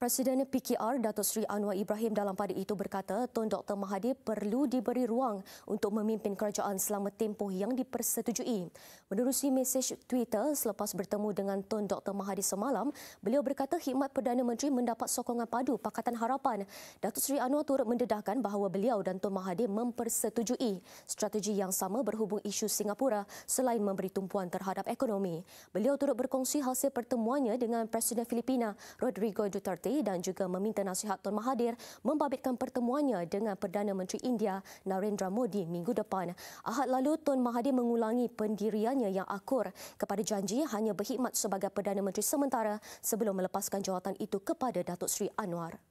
Presiden PKR Datuk Seri Anwar Ibrahim dalam pada itu berkata Tun Dr Mahathir perlu diberi ruang untuk memimpin kerajaan selama tempoh yang dipersetujui. Menerusi mesej Twitter selepas bertemu dengan Tun Dr Mahathir semalam, beliau berkata khidmat Perdana Menteri mendapat sokongan padu Pakatan Harapan. Datuk Seri Anwar turut mendedahkan bahawa beliau dan Tun Mahathir mempersetujui strategi yang sama berhubung isu Singapura selain memberi tumpuan terhadap ekonomi. Beliau turut berkongsi hasil pertemuannya dengan Presiden Filipina Rodrigo Duterte Mahathir dan juga meminta nasihat Tun Mahathir membabitkan pertemuannya dengan Perdana Menteri India Narendra Modi minggu depan. Ahad lalu Tun Mahathir mengulangi pendiriannya yang akur kepada janji hanya berkhidmat sebagai Perdana Menteri sementara sebelum melepaskan jawatan itu kepada Datuk Seri Anwar.